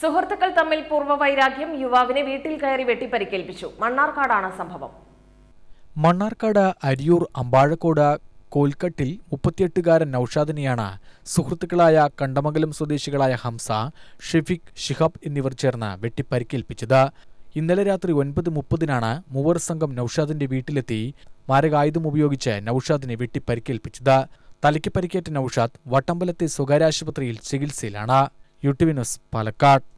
സുഹൃത്തുക്കൾ തമ്മിൽ പൂർവ്വ വൈരാഗ്യം യുവാവിനെ വീട്ടിൽ കയറി വെട്ടിപ്പരിക്കേൽപ്പിച്ചു മണ്ണാർക്കാടാണ് സംഭവം മണ്ണാർക്കാട് അരിയൂർ അമ്പാഴക്കോട് കോൽക്കട്ടിൽ മുപ്പത്തിയെട്ടുകാരൻ നൌഷാദിനെയാണ് സുഹൃത്തുക്കളായ കണ്ടമംഗലം സ്വദേശികളായ ഹംസ ഷെഫിഖ് ഷിഹബ് എന്നിവർ ചേർന്ന് വെട്ടിപ്പരിക്കേൽപ്പിച്ചത് ഇന്നലെ രാത്രി ഒൻപത് മുപ്പതിനാണ് മൂവർ സംഘം നൌഷാദിന്റെ വീട്ടിലെത്തി മാരകായുധം ഉപയോഗിച്ച് നൌഷാദിനെ വെട്ടിപ്പരിക്കേൽപ്പിച്ചത് തലയ്ക്ക് പരിക്കേറ്റ നൌഷാദ് വട്ടമ്പലത്തെ സ്വകാര്യ ആശുപത്രിയിൽ ചികിത്സയിലാണ് യു ടി പാലക്കാട്